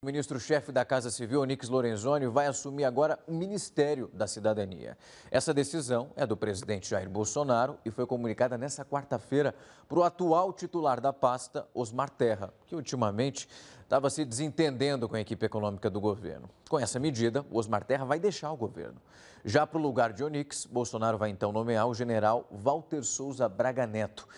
O ministro-chefe da Casa Civil, Onix Lorenzoni, vai assumir agora o Ministério da Cidadania. Essa decisão é do presidente Jair Bolsonaro e foi comunicada nesta quarta-feira para o atual titular da pasta, Osmar Terra, que ultimamente estava se desentendendo com a equipe econômica do governo. Com essa medida, Osmar Terra vai deixar o governo. Já para o lugar de Onix, Bolsonaro vai então nomear o general Walter Souza Braga Neto,